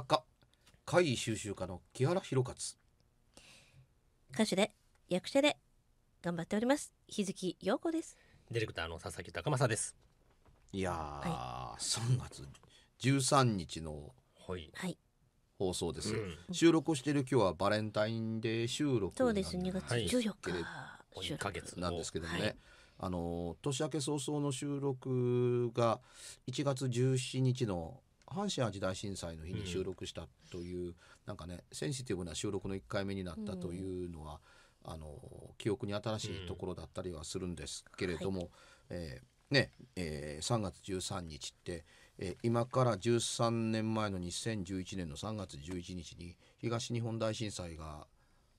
作家会議収集家の木原博勝歌手で役者で頑張っております日月陽子ですディレクターの佐々木高正ですいやー、は3月13日のはいはい放送です、うん収録している今日はバレンタインデー収録そうです2月はい14日、一ヶ月なんですけどもね、はいあの年明け早々の収録が1月17日の阪神・淡路大震災の日に収録したという、うん、なんかねセンシティブな収録の1回目になったというのは、うん、あの記憶に新しいところだったりはするんですけれども、うんえー、ねえー、3月13日ってえ今から13年前の2011年の3月11日に東日本大震災が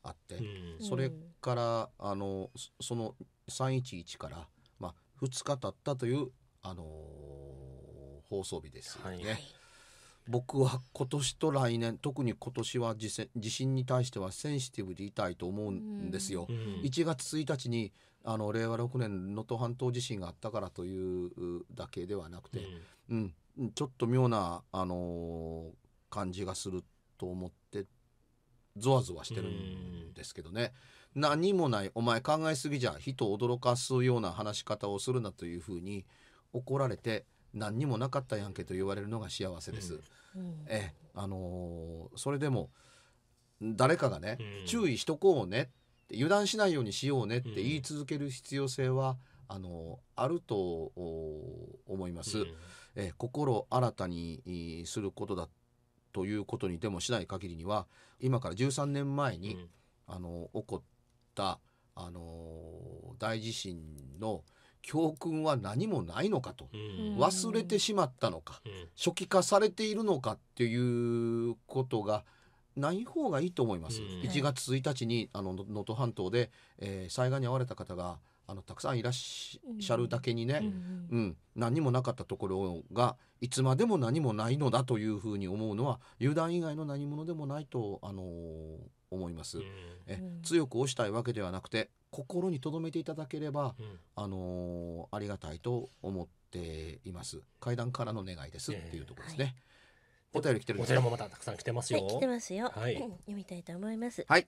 あって、うん、それからあのその311から、まあ、2日経ったという、あのー、放送日ですよね。はい僕は今年と来年特に今年は地地震に対してはセンシティブでいたいと思うんですよ。1月1日にあの令和6年能登半島地震があったからというだけではなくて、うん、うん、ちょっと妙な、あのー、感じがすると思ってゾワゾワしてるんですけどね。何もないお前考えすぎじゃ人を驚かすような話し方をするなというふうに怒られて。何にもなかったやんけと言われるのが幸せです。うん、えあのー、それでも誰かがね、注意しとこうねって油断しないようにしようねって言い続ける必要性は、あのー、あると思います。え心新たにすることだということにでもしない限りには今から13年前に、あの起こったあの大地震の教訓は何もないのかと、忘れてしまったのか、初期化されているのかっていうことがない方がいいと思います。1月1日にあの能登半島で、えー、災害に遭われた方があのたくさんいらっしゃるだけにね、うん、うん、何もなかったところがいつまでも何もないのだというふうに思うのは油断以外の何者でもないと、あのー、思います、え強く押したいわけではなくて心に留めていただければ、うん、あのありがたいと思っています階段からの願いですっていうところですね、えーはい、お便り来てるこちらもまたたくさん来てますよ、はい、来てますよ、はい、読みたいと思いますはい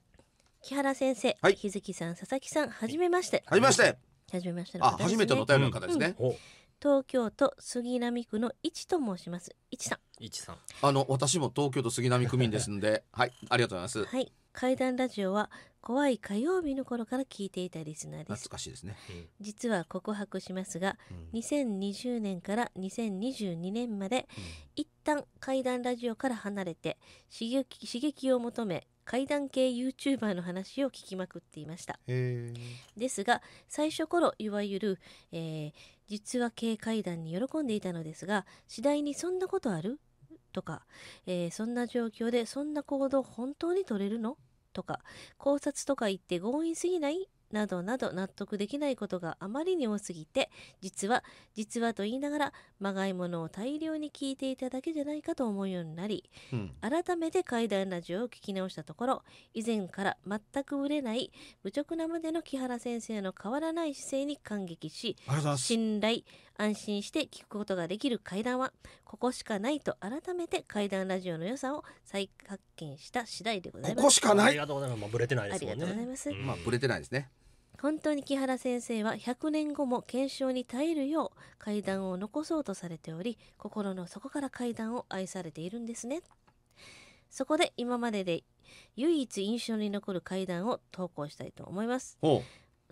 木原先生、はい、日月さん佐々木さんはじめましてはじめましてはじめまして、ね、あ初めてのお便りの方ですね、うんうん東京都杉並区の一と申します。一さん。一さん。あの私も東京都杉並区民ですので、はい、ありがとうございます。はい、怪談ラジオは怖い火曜日の頃から聞いていたリスナーです懐かしいですね、実は告白しますが、うん、2020年から2022年まで、うん、一旦怪談ラジオから離れて刺激刺激を求め怪談系 YouTuber の話を聞きまくっていましたですが最初頃いわゆる、えー、実話系怪談に喜んでいたのですが次第にそんなことあるとか、えー、そんな状況でそんな行動本当に取れるのとか考察とか言って強引すぎないなどなど納得できないことがあまりに多すぎて実は実はと言いながらまがいものを大量に聞いていただけじゃないかと思うようになり、うん、改めて怪談ラジオを聞き直したところ以前から全く売れない侮直なまでの木原先生の変わらない姿勢に感激し信頼安心して聞くことができる階段はここしかないと改めて階段ラジオの良さを再発見した次第でございますここしかないありがとうございます、まあ、ブレてないですもんねありがとうございます、うん、まあブレてないですね本当に木原先生は100年後も検証に耐えるよう階段を残そうとされており心の底から階段を愛されているんですねそこで今までで唯一印象に残る階段を投稿したいと思います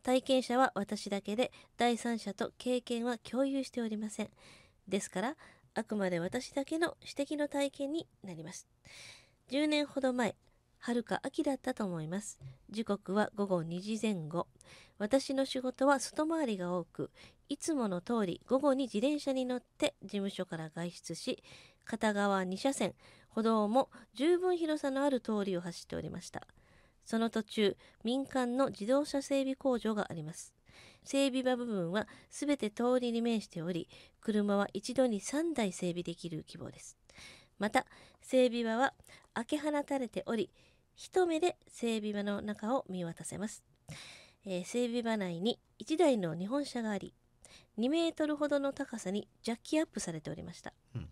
体験者は私だけで第三者と経験は共有しておりませんですからあくまで私だけの私的の体験になります10年ほど前春か秋だったと思います時刻は午後2時前後私の仕事は外回りが多くいつもの通り午後に自転車に乗って事務所から外出し片側2車線歩道も十分広さのある通りを走っておりましたその途中、民間の自動車整備工場があります。整備場部分はすべて通りに面しており、車は一度に3台整備できる規模です。また、整備場は開け放たれており、一目で整備場の中を見渡せます。えー、整備場内に1台の日本車があり、2メートルほどの高さにジャッキアップされておりました。うん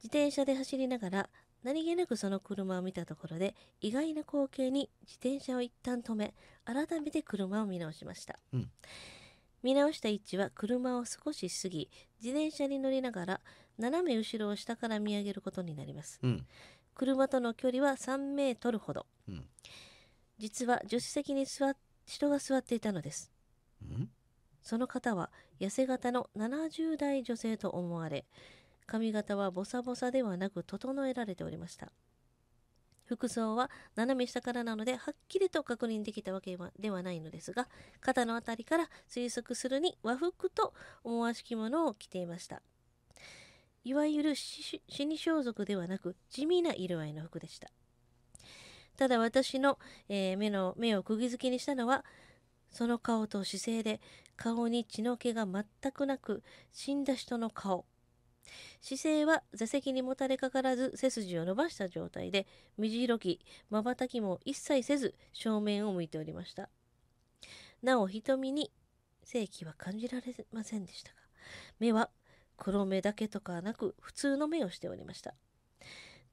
自転車で走りながら何気なくその車を見たところで意外な光景に自転車を一旦止め改めて車を見直しました、うん、見直した位置は車を少し過ぎ自転車に乗りながら斜め後ろを下から見上げることになります、うん、車との距離は3メートルほど、うん、実は助手席に座人が座っていたのです、その方は痩せ型の70代女性と思われ髪型はボサボサではなく整えられておりました。服装は斜め下からなのではっきりと確認できたわけではないのですが肩の辺りから推測するに和服と思わしきものを着ていましたいわゆる死に装束ではなく地味な色合いの服でしたただ私の,、えー、目の目を釘付けにしたのはその顔と姿勢で顔に血の気が全くなく死んだ人の顔姿勢は座席にもたれかからず背筋を伸ばした状態で右広きまばたきも一切せず正面を向いておりましたなお瞳に正気は感じられませんでしたが目は黒目だけとかなく普通の目をしておりました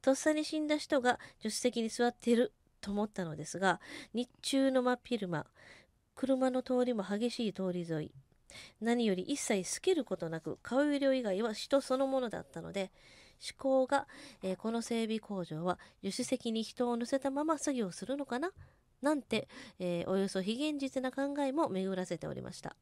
とっさに死んだ人が助手席に座っていると思ったのですが日中の真昼間車の通りも激しい通り沿い何より一切透けることなく顔色以外は人そのものだったので思考が、えー、この整備工場は助手席に人を乗せたまま作業するのかななんて、えー、およそ非現実な考えも巡らせておりました。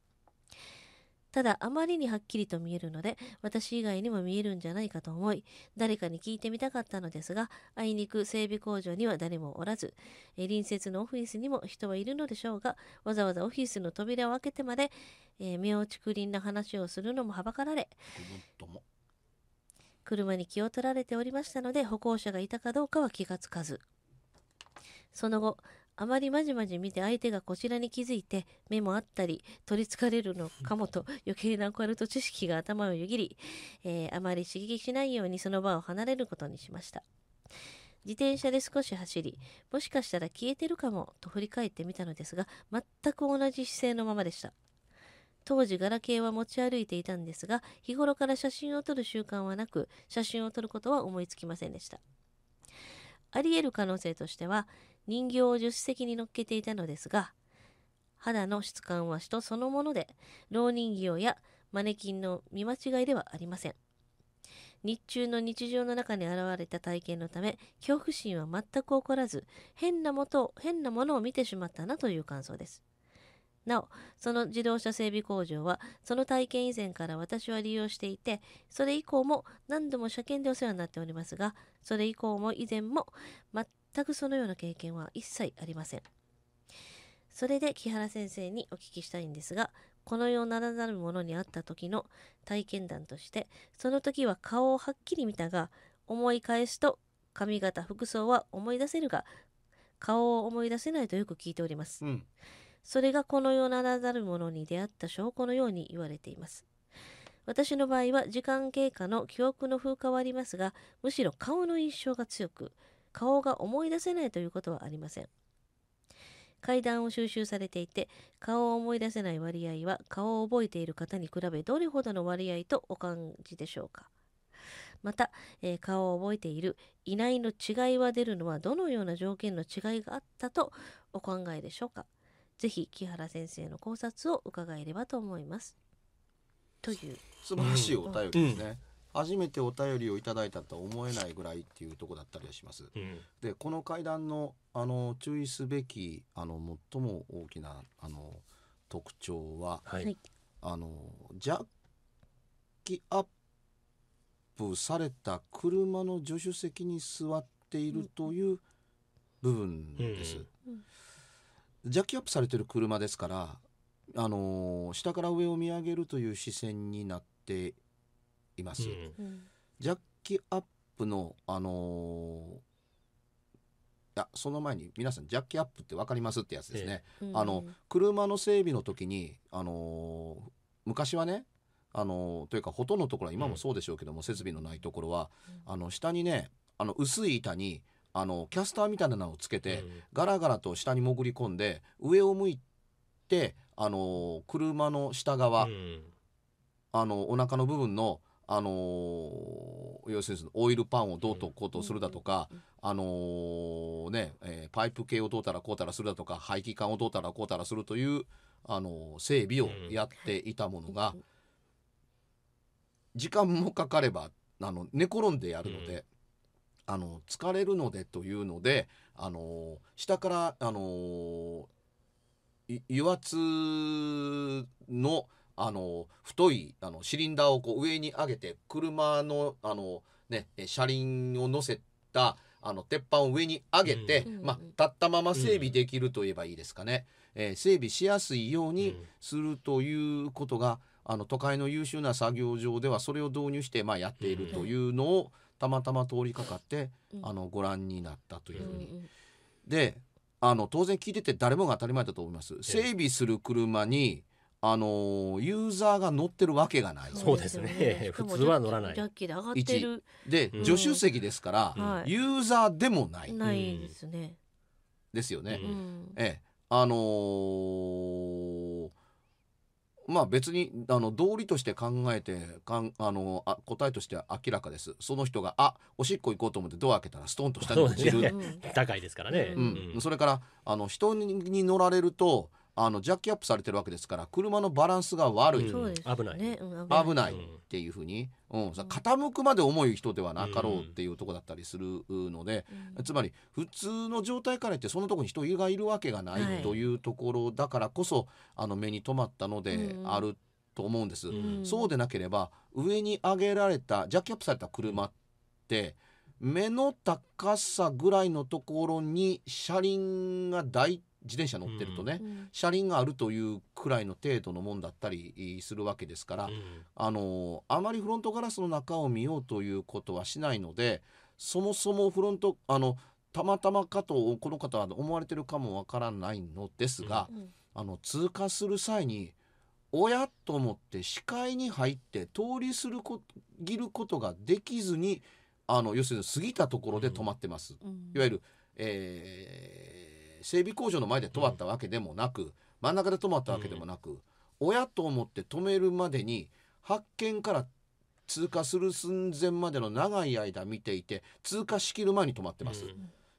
ただあまりにはっきりと見えるので、私以外にも見えるんじゃないかと思い、誰かに聞いてみたかったのですが、あいにく整備工場には誰もおらず、え隣接のオフィスにも人はいるのでしょうが、わざわざオフィスの扉を開けてまで、えー、妙竹林な話をするのもはばかられ。車に気を取られておりましたので歩行者がいたかどうかは気がつかずその後あまりまじまじ見て相手がこちらに気づいて目もあったり取りつかれるのかもと余計なオカルト知識が頭をよぎり、えー、あまり刺激しないようにその場を離れることにしました自転車で少し走りもしかしたら消えてるかもと振り返ってみたのですが全く同じ姿勢のままでした当時ガラケーは持ち歩いていたんですが日頃から写真を撮る習慣はなく写真を撮ることは思いつきませんでしたあり得る可能性としては人形を助手席に乗っけていたのですが肌の質感は人そのもので老人形やマネキンの見間違いではありません日中の日常の中に現れた体験のため恐怖心は全く起こらず変なもと変なものを見てしまったなという感想ですなおその自動車整備工場はその体験以前から私は利用していてそれ以降も何度も車検でお世話になっておりますがそれ以降も以前も全全くそのような経験は一切ありません。それで木原先生にお聞きしたいんですが、この世ならざるものに会った時の体験談として、その時は顔をはっきり見たが、思い返すと髪型、服装は思い出せるが、顔を思い出せないとよく聞いております。うん、それがこの世ならざるものに出会った証拠のように言われています。私の場合は時間経過の記憶の風化はありますが、むしろ顔の印象が強く、顔が思い出せないということはありません。階段を収集されていて顔を思い出せない割合は顔を覚えている方に比べどれほどの割合とお感じでしょうかまた、えー、顔を覚えているいないの違いは出るのはどのような条件の違いがあったとお考えでしょうか是非木原先生の考察を伺えればと思いますという素晴らしいお便りですね、うんうん初めてお便りをいただいたとは思えないぐらいっていうとこだったりします。うん、でこの会談のあの注意すべきあの最も大きなあの特徴は、はい、あのジャッキアップされた車の助手席に座っているという部分です。ジャッキアップされてる車ですからあの下から上を見上げるという視線になっています。うん、ジャッキアップの、あのーいやその前に皆さんジャッキアップって分かりますってやつですね、ええ、あの車の整備の時に、あのー、昔はね、あのー、というかほとんどのところは今もそうでしょうけども、うん、設備のないところは、うん、あの下にねあの薄い板にあのキャスターみたいなのをつけて、うん、ガラガラと下に潜り込んで上を向いて、あのー、車の下側、うん、あのお腹の部分のあのー、要するにオイルパンをどうとこうとするだとか、あのー、ねえー、パイプ系をどうたらこうたらするだとか排気管をどうたらこうたらするという、あの整備をやっていたものが、時間もかかればあの寝転んでやるので。あの疲れるのでというので、あの下から、あの油圧の、あの太いあのシリンダーをこう上に上げて車のあの、ね、車輪を乗せたあの鉄板を上に上げて、うん、まあ、立ったまま整備できるといえばいいですかね、うん、えー、整備しやすいようにするということが、あの都会の優秀な作業場ではそれを導入して、まあ、やっているというのをたまたま通りかかって、うん、あのご覧になったというふうに。であの当然聞いてて誰もが当たり前だと思います。整備する車にあのユーザーが乗ってるわけがないそうですね 普通は乗らないで、うん、助手席ですから、うん、ユーザーでもない、うん、ないですねですよね、ええあのー、まあ別にあの道理として考えてかん、あのあ答えとしては明らかですその人があおしっこ行こうと思ってドア開けたらストンと下に落ちる、高いですからね、うんそれからあの人に乗られるとあのジャッキアップされてるわけですから車のバランスが悪い、うん、危ない、ね、危ないっていうふうに、うん、傾くまで重い人ではなかろうっていうとこだったりするので、うん、つまり普通の状態から言ってそのとこに人がいるわけがないというところだからこそ、あの目に留まったのであると思うんです、そうでなければ上に上げられたジャッキアップされた車って目の高さぐらいのところに車輪が大体自転車乗ってるとね、うん、車輪があるというくらいの程度のもんだったりするわけですから、うん、あのあまりフロントガラスの中を見ようということはしないのでそもそもフロントあのたまたまかとこの方は思われてるかもわからないのですが、うん、あの通過する際におやと思って視界に入って通りするこぎることができずにあの要するに過ぎたところで止まってます。いわゆる、えー整備工場の前で止まったわけでもなく、真ん中で止まったわけでもなく、親と思って止めるまでに発見から通過する寸前までの長い間見ていて通過しきる前に止まってます。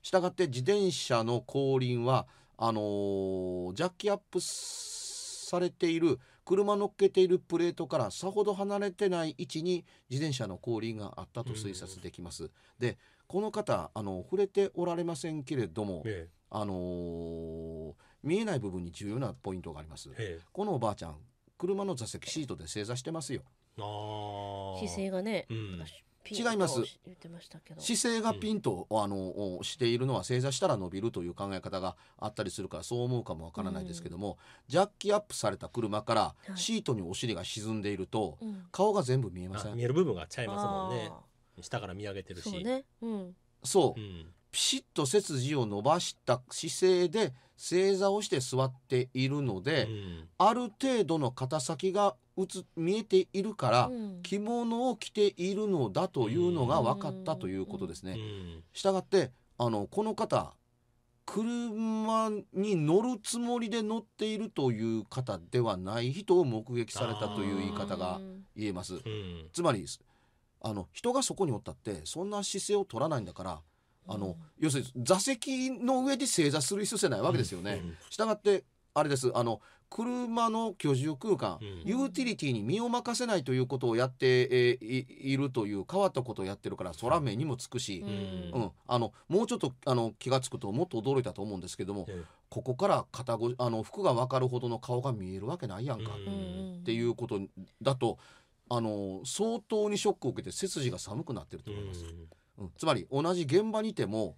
したがって自転車の後輪はあのー、ジャッキアップされている車乗っけているプレートからさほど離れてない位置に自転車の後輪があったと推察できます。でこの方あの触れておられませんけれども、ええ、あのー、見えない部分に重要なポイントがあります。このおばあちゃん車の座席シートで正座してますよ。姿勢がね、うん、違います姿勢がピンと、あのしているのは正座したら伸びるという考え方があったりするからそう思うかもわからないですけども、うん、ジャッキアップされた車からシートにお尻が沈んでいると、はい、顔が全部見えません見える部分がちゃいますもんね下から見上げてるしそう、ねうん、そううんピシッと背筋を伸ばした姿勢で正座をして座っているので、うん、ある程度の肩先がうつ見えているから、うん、着物を着ているのだというのが分かったということですね。したがってあのこの方車に乗るつもりで乗っているという方ではない人を目撃されたという言い方が言えます。つまりあの人がそこにおったってそんな姿勢を取らないんだからあの、要するに座席の上で正座する必要性ないわけですよね。したがってあれですあの車の居住空間、ユーティリティに身を任せないということをやって、えいるという変わったことをやってるから空目にもつくし、うん、うん、あのもうちょっとあの気が付くともっと驚いたと思うんですけども、ここから肩ごあの服が分かるほどの顔が見えるわけないやんか、っていうことだとあの相当にショックを受けて背筋が寒くなってると思います。うん、つまり同じ現場にいても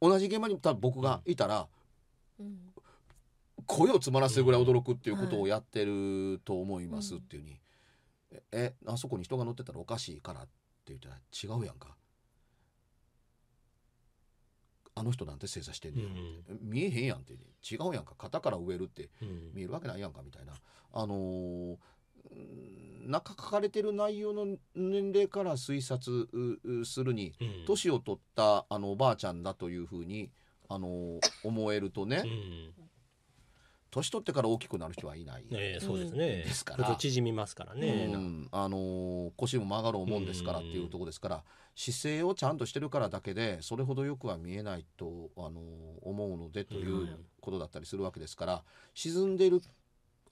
同じ現場に多分僕がいたら、うん、声を詰まらせるぐらい驚くっていうことをやってると思いますっていうに、うん、えあそこに人が乗ってたらおかしいからって言ったら違うやんか。あの人なんて正座してんね、うん、見えへんやんって、違うやんか肩から植えるって見えるわけないやんかみたいな、あのー、中書かれてる内容の年齢から推察するに年、うん、を取ったあのおばあちゃんだというふうにあの思えるとね、年、うん、取ってから大きくなる人はいない、ね、そうですねですから縮みますからね、うん、あの腰も曲がるもんですからっていうとこですから、姿勢をちゃんとしてるからだけでそれほどよくは見えないとあの思うのでということだったりするわけですから沈んでる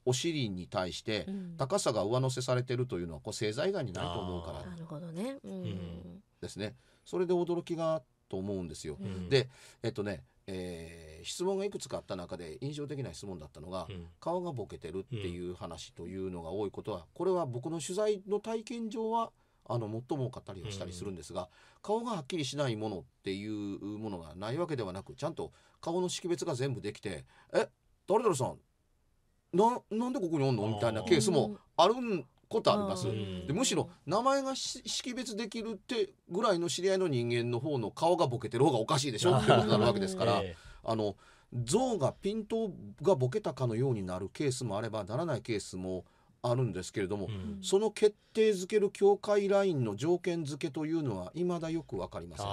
お尻に対して高さが上乗せされてるというのはこう性罪外になると思うからなるほどね、うん、ですねそれで驚きがと思うんですよ。うん、でえっとねえー、質問がいくつかあった中で印象的な質問だったのが、うん、顔がボケてるっていう話というのが多いことはこれは僕の取材の体験上はあの最も多かったりはしたりするんですが、うん、顔がはっきりしないものっていうものがないわけではなくちゃんと顔の識別が全部できて「え誰々さんななんでここにおんのみたいなケースもあるんことあります、でむしろ名前が識別できるってぐらいの知り合いの人間の方の顔がボケてる方がおかしいでしょってことになるわけですから、あの像がピントがボケたかのようになるケースもあればならないケースもあるんですけれども、うん、その決定づける境界ラインの条件付けというのは未だよく分かりません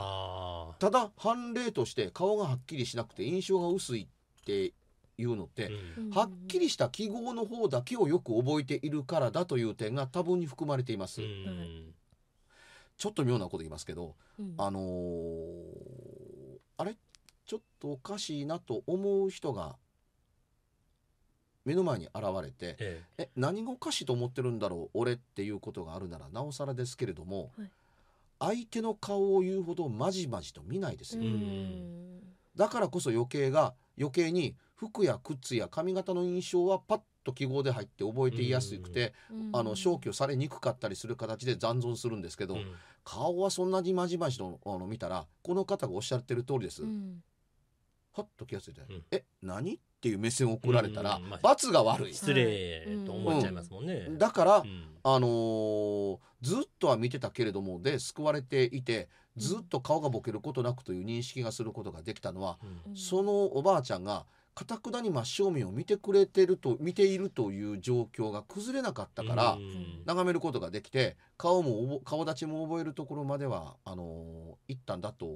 ただ判例として顔がはっきりしなくて印象が薄いっていうのって、はっきりした記号の方だけをよく覚えているからだという点が多分に含まれています。ちょっと妙なこと言いますけど、あのー、あれちょっとおかしいなと思う人が目の前に現れて、ええ、何がおかしいと思ってるんだろう俺っていうことがあるならなおさらですけれども、はい、相手の顔を言うほどまじまじと見ないですよ。だからこそ余計が余計に服や靴や髪型の印象はパッと記号で入って覚えていやすくて、あの消去されにくかったりする形で残存するんですけど、顔はそんなにまじまじのあの見たらこの方がおっしゃってる通りです。はっと気がついて、うん、え何っていう目線を送られたら、罰が悪い失礼と思っちゃいますもんね、だから、あのずっとは見てたけれどもで救われていてずっと顔がボケることなくという認識がすることができたのは、そのおばあちゃんが「かたくなに真正面を見てくれてると見ているという状況が崩れなかったから眺めることができて顔も顔立ちも覚えるところまではあのー、いったんだと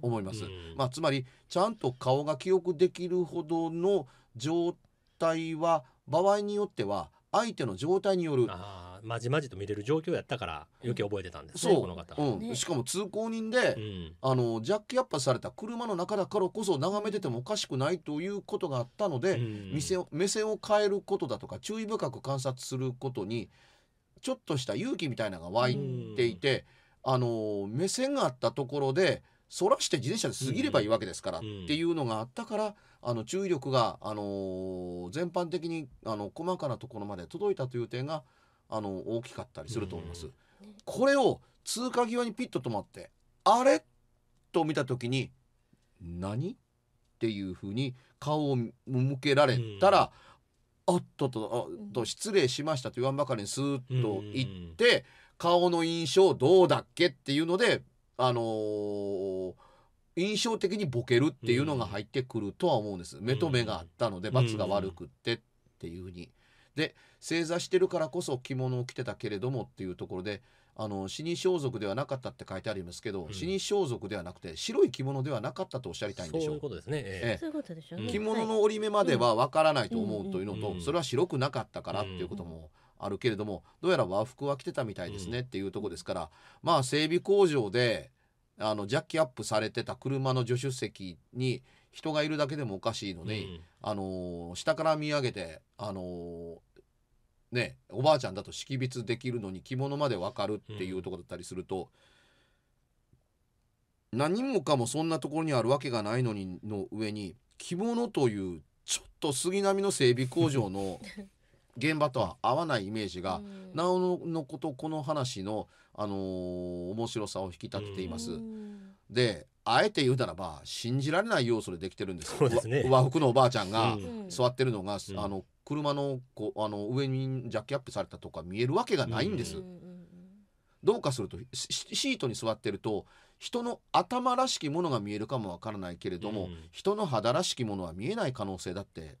思います、まあ、つまりちゃんと顔が記憶できるほどの状態は場合によっては相手の状態によるああまじまじと見れる状況やったから余計覚えてたんですね、そうこの方、うん、しかも通行人で、うん、あのジャッキアップされた車の中だからこそ眺めててもおかしくないということがあったので、うん、目線を変えることだとか注意深く観察することにちょっとした勇気みたいなのが湧いていて、あの目線があったところでそらして自転車で過ぎればいいわけですからっていうのがあったから、あの注意力が、あのー、全般的にあの細かなところまで届いたという点があの大きかったりすると思います。これを通過際にピッと止まってあれと見た時に何っていうふうに顔を向けられたら、あっととと失礼しましたと言わんばかりにスーッと言って、顔の印象どうだっけっていうのであのー、印象的にボケるっていうのが入ってくるとは思うんです、目と目があったので罰が悪くってっていうふうに。で正座してるからこそ着物を着てたけれどもっていうところであの死に装束ではなかったって書いてありますけど、うん、死に装束ではなくて白い着物ではなかったとおっしゃりたいんでしょう。そういうことですね。ええ、着物の折り目まではわからないと思うというのと、それは白くなかったからっていうこともあるけれどもどうやら和服は着てたみたいですねっていうとこですから、まあ整備工場であのジャッキアップされてた車の助手席に人がいるだけでもおかしいのに、うん、あの下から見上げてあのねおばあちゃんだと識別できるのに着物まで分かるっていうとこだったりすると、うん、何もかもそんなところにあるわけがないのにの上に着物というちょっと杉並の整備工場の現場とは合わないイメージが、なおのことこの話の、あのー、面白さを引き立てています。であえて言うならば信じられない要素でできてるんですそうですね、和服のおばあちゃんが座ってるのが、あの車のこあの上にジャッキアップされたとか見えるわけがないんです。どうかするとシートに座ってると人の頭らしきものが見えるかもわからないけれども、人の肌らしきものは見えない可能性だって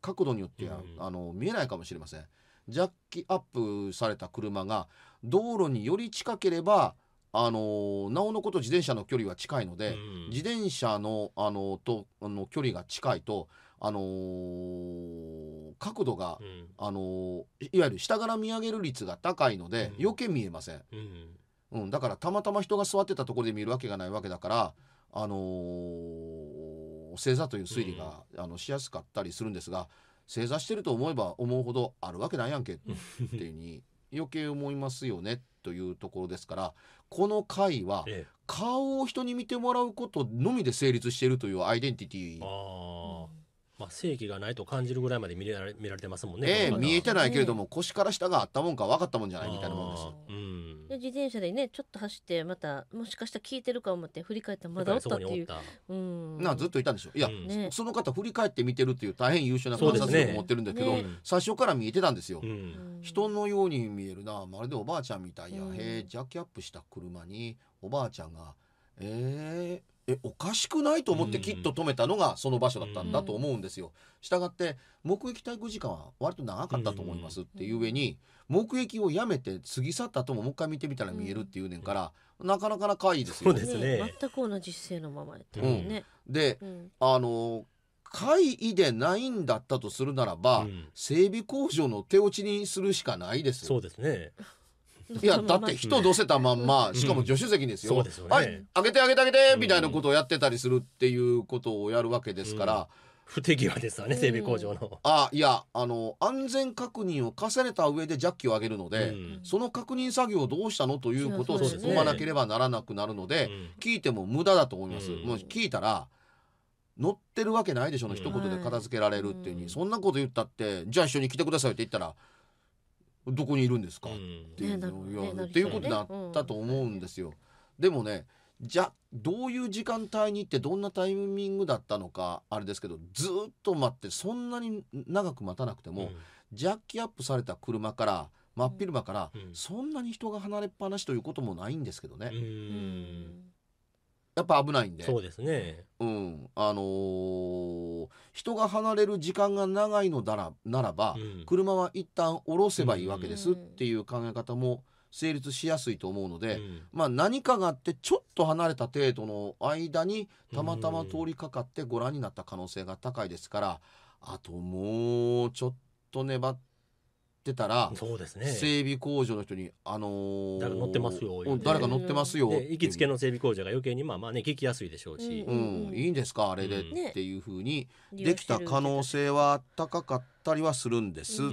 角度によっては、うん、あの見えないかもしれませんジャッキアップされた車が道路により近ければあのなおのこと自転車の距離は近いので、うん、自転車のあのとあの距離が近いと、あのー、角度が、うん、あのー、いわゆる下から見上げる率が高いので、余計見えません、うんだからたまたま人が座ってたところで見るわけがないわけだから、あのー星座という推理が、あのしやすかったりするんですが正座してると思えば思うほどあるわけないやんけっていうに余計思いますよねというところですからこの回は顔を人に見てもらうことのみで成立しているというアイデンティティまあ、正義がないと感じるぐらいまで見られ見られてますもんね、ええ、見えてないけれども、腰から下があったもんか分かったもんじゃないみたいなもんですよ、うん、で自転車でねちょっと走ってまたもしかしたら聞いてるか思って振り返ったらまだおったっていううん、なずっといたんでしょいや、うんね、その方振り返って見てるっていう大変優秀な観察力を持ってるんだけど、ね、最初から見えてたんですよ、うん、人のように見えるなまるでおばあちゃんみたいや、うん、へえジャッキアップした車におばあちゃんがええーえおかしくないと思ってきっと止めたのがその場所だったんだと思うんですよ。したがって目撃待空時間は割と長かったと思いますっていう上に目撃をやめて過ぎ去った後ももう一回見てみたら見えるっていうねんからなかなかな可愛いですよね。ね全く同じ姿勢のままやったね。うん、で、うん、あの怪異でないんだったとするならば、うん、整備工場の手落ちにするしかないです。そうですね。いやだって人乗せたまんま、しかも助手席ですよ,、はい上げて上げて上げてみたいなことをやってたりするっていうことをやるわけですから、不手際ですわね整備工場の。あいやあの安全確認を重ねた上でジャッキを上げるので、うん、その確認作業をどうしたのということを突っ込まなければならなくなるので、聞いても無駄だと思います。うん、もう聞いたら乗ってるわけないでしょの、う一言で片付けられるっていうに、そんなこと言ったってじゃあ一緒に来てくださいって言ったら。どこにいるんですか、っていうのをる、っていうことなったと思うんですよ。でもねじゃどういう時間帯に行ってどんなタイミングだったのかあれですけどずっと待ってそんなに長く待たなくても、うん、ジャッキアップされた車から真っ昼間から、うん、そんなに人が離れっぱなしということもないんですけどね。うんやっぱ危ないんでそうですねうんあのー、人が離れる時間が長いのだらならば、うん、車は一旦降ろせばいいわけですっていう考え方も成立しやすいと思うので、うん、まあ何かがあってちょっと離れた程度の間にたまたま通りかかってご覧になった可能性が高いですから、あともうちょっと粘っってたら、そうですね。整備工場の人にあのー、誰か乗ってますよ。誰か乗ってますよ。行きつけの整備工場が余計にまあまあね聞きやすいでしょうし、うん、いいんですかあれでっていうふうにできた可能性は高かったりはするんですっ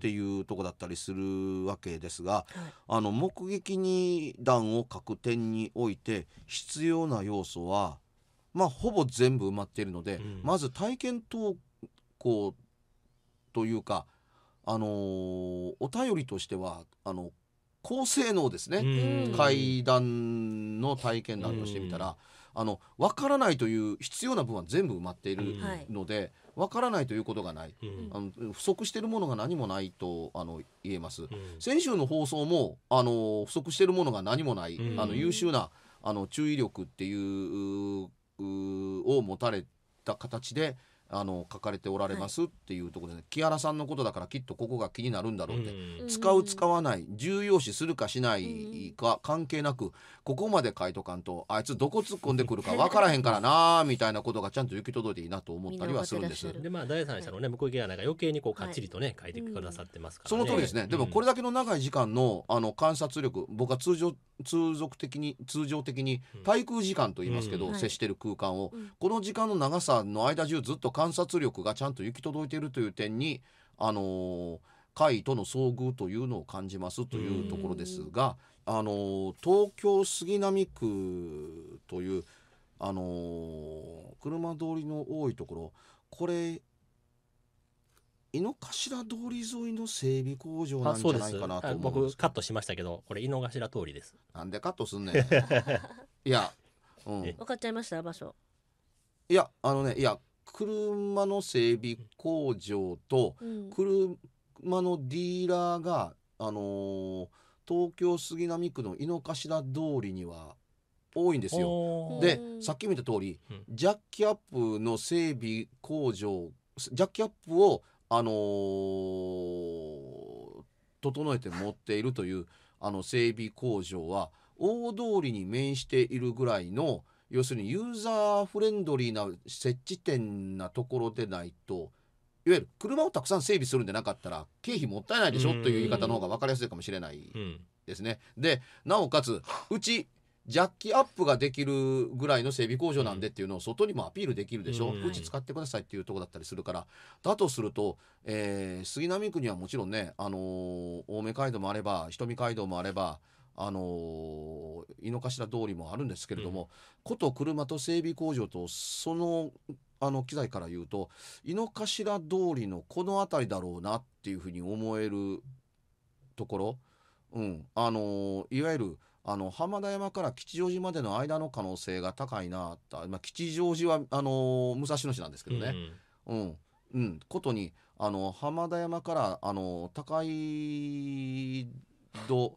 ていうとこだったりするわけですが、あの目撃に弾を各点において必要な要素はまあほぼ全部埋まっているので、まず体験投稿というか。あのー、お便りとしてはあの高性能ですね階段の体験談としてみたらあの分からないという必要な分は全部埋まっているので分からないということがないあの不足しているものが何もないとあの言えます先週の放送もあの不足しているものが何もないあの優秀なあの注意力っていうを持たれた形であの書かれておられますっていうところで、ね、木原さんのことだからきっとここが気になるんだろうって、使う使わない重要視するかしないか関係なくここまで書いとかんとあいつどこ突っ込んでくるか分 からへんからなみたいなことがちゃんと行き届いていいなと思ったりはするんです。でまあ第三者のね向こう側が余計にこうかっちりとね、書いてくださってますから、ね、その通りですね。でもこれだけの長い時間のあの観察力僕は通常通俗的に通常的に対空時間と言いますけど、接してる空間を、この時間の長さの間中ずっと観察力がちゃんと行き届いているという点に、あのー、貝との遭遇というのを感じますというところですが、あのー、東京杉並区という、あのー、車通りの多いところこれ井の頭通り沿いの整備工場なんじゃないかなと思う僕カットしましたけどこれ井の頭通りですなんでカットすんねん いや、うん、分かっちゃいました場所いやあのねいや車の整備工場と車のディーラーが、あのー、東京杉並区の井の頭通りには多いんですよ。でさっき見た通りジャッキアップの整備工場ジャッキアップを、あのー、整えて持っているというあの整備工場は大通りに面しているぐらいの要するにユーザーフレンドリーな設置点なところでないといわゆる車をたくさん整備するんでなかったら経費もったいないでしょという言い方の方が分かりやすいかもしれないですね。でなおかつうちジャッキアップができるぐらいの整備工場なんでっていうのを外にもアピールできるでしょ、うち使ってくださいっていうとこだったりするからだとすると、えー、杉並区にはもちろんね、あのー、青梅街道もあれば人見街道もあれば、あの井の頭通りもあるんですけれども、こと車と整備工場とそのあの機材から言うと井の頭通りのこの辺りだろうなっていうふうに思えるところ、うんあのいわゆるあの浜田山から吉祥寺までの間の可能性が高いなあ、まあ、吉祥寺はあの武蔵野市なんですけどね、うん、うん、うん、ことにあの浜田山からあの高井戸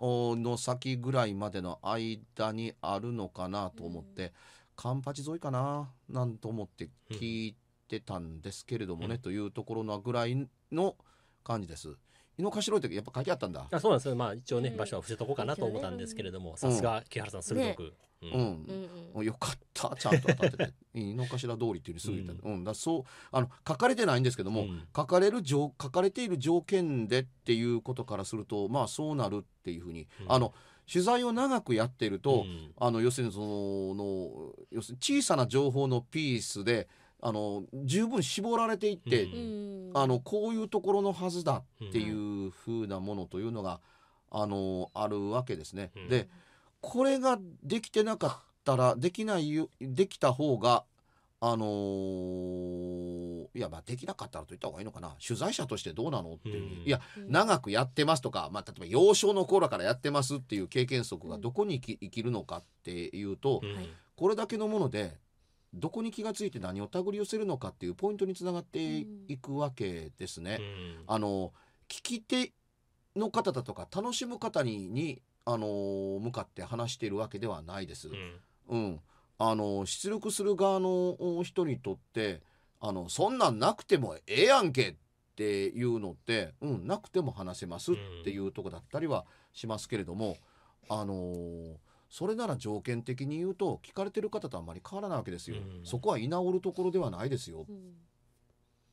の先ぐらいまでの間にあるのかなと思って、カンパチ沿いかななんと思って聞いてたんですけれどもね、というところのぐらいの感じです。井の頭ってやっぱ書きあったんだあそうなんですよまあ一応ね、場所は伏せとこうかなと思ったんですけれども、さすが木原さん鋭く、ね、うん、うん、よかったちゃんと当たってて 井の頭通りっていうにすぐ言った、うん、うん、だそうあの書かれてないんですけども、書かれる書かれている条件でっていうことからするとまあそうなるっていうふうに、あの取材を長くやっていると、あの要するにそのの要するに小さな情報のピースであの十分絞られていって、あのこういうところのはずだっていうふうなものというのが、あのあるわけですね。でこれができてなかったらできないできた方があのー、いやまあできなかったらと言った方がいいのかな取材者としてどうなのっていう、いや長くやってますとか、まあ、例えば幼少の頃からやってますっていう経験則がどこに生きるのかっていうと、これだけのものでどこに気がついて何を手繰り寄せるのかっていうポイントにつながっていくわけですね。あの聞き手の方だとか楽しむ方ににあの向かって話しているわけではないです。うん、あの出力する側の人にとってあのそんなんなくてもええやんけっていうのって、うん、なくても話せますっていうとこだったりはしますけれども、あのーそれなら条件的に言うと聞かれてる方とあんまり変わらないわけですよ、うん、そこは居直るところではないですよ、うん、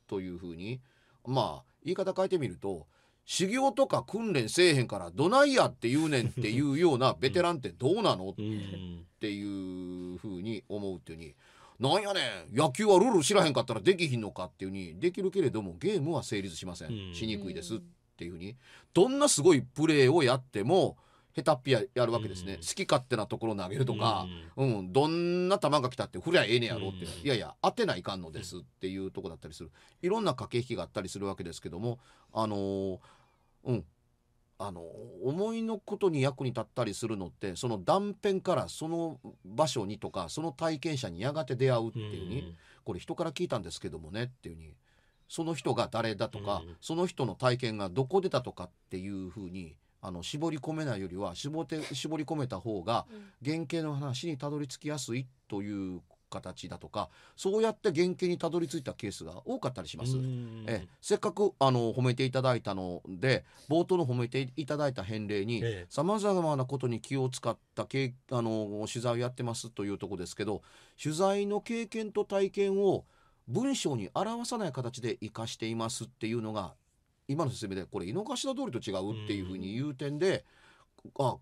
というふうにまあ言い方変えてみると修行とか訓練せえへんからどないやって言うねんっていうようなベテランってどうなの、うん、っていうふうに思うっていうになんやねん野球はルール知らへんかったらできひんのかっていうにできるけれどもゲームは成立しませんしにくいですっていうふうにどんなすごいプレーをやっても下手っぴややるわけですね、うん、好き勝手なところ投げるとか、うん、うん、どんな球が来たって振りゃええねやろって、うん、いやいや当てないかんのですっていうとこだったりするいろんな駆け引きがあったりするわけですけどもあのー、うんあの思いのことに役に立ったりするのってその断片からその場所にとかその体験者にやがて出会うっていううに、これ人から聞いたんですけどもねっていうにその人が誰だとか、その人の体験がどこでだとかっていうふうにあの絞り込めないよりは絞って絞り込めた方が原型の話にたどり着きやすいという形だとかそうやって原型にたどり着いたケースが多かったりします。えせっかくあの褒めていただいたので冒頭の褒めていただいた返礼にさまざまなことに気を使ったけあの取材をやってますというとこですけど取材の経験と体験を文章に表さない形で生かしていますっていうのが今の説明でこれ井の頭通りと違うっていうふうに言う点で、うん、あ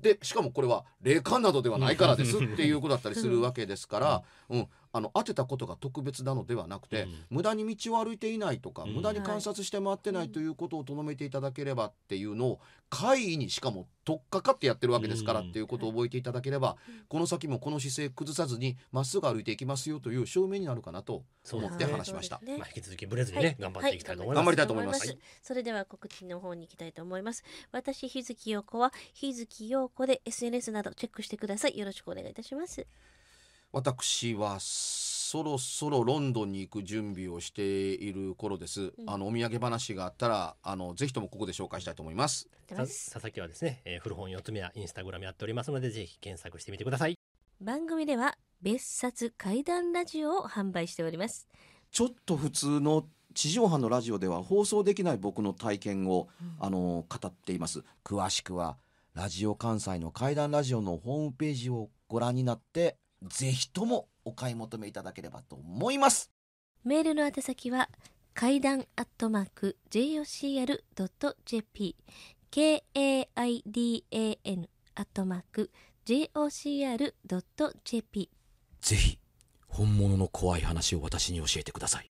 でしかもこれは霊感などではないからですっていうことだったりするわけですから、うん、うん、あの当てたことが特別なのではなくて、うん、無駄に道を歩いていないとか、うん、無駄に観察して回ってないということをとどめていただければっていうのを会議にしかも取っかかってやってるわけですからっていうことを覚えていただければ、この先もこの姿勢崩さずにまっすぐ歩いていきますよという証明になるかなと思って話しました。ね、まあ、引き続きブレずにね、はい、頑張っていきたいと思います。頑張りたいと思います。はい、それでは告知の方に行きたいと思います。私日月陽子は日月陽子で SNS などチェックしてください。よろしくお願いいたします。私はそろそろロンドンに行く準備をしている頃です。あのお土産話があったら、あのぜひともここで紹介したいと思います。佐々木はですね、えー、古本四つ目はインスタグラムやっておりますので、ぜひ検索してみてください。番組では別冊怪談ラジオを販売しております。ちょっと普通の地上波のラジオでは放送できない僕の体験を、うん、あの語っています。詳しくはラジオ関西の怪談ラジオのホームページをご覧になってぜひともお買い求めいただければと思いますメールの宛先は階段アットマーク jocr.jp k-a-i-d-a-n アットマーク jocr.jp ぜひ本物の怖い話を私に教えてください